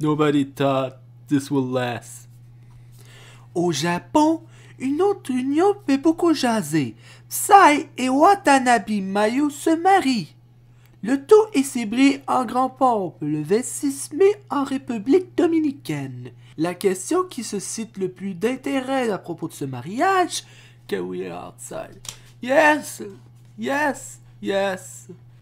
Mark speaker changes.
Speaker 1: Nobody thought this will last. Au Japon, une autre union fait beaucoup jaser. Sai et Watanabe Mayu se marient. Le tout est célébré en grand pompe le 26 mai en République dominicaine. La question qui suscite le plus d'intérêt à propos de ce
Speaker 2: mariage, que we Yes, yes, yes.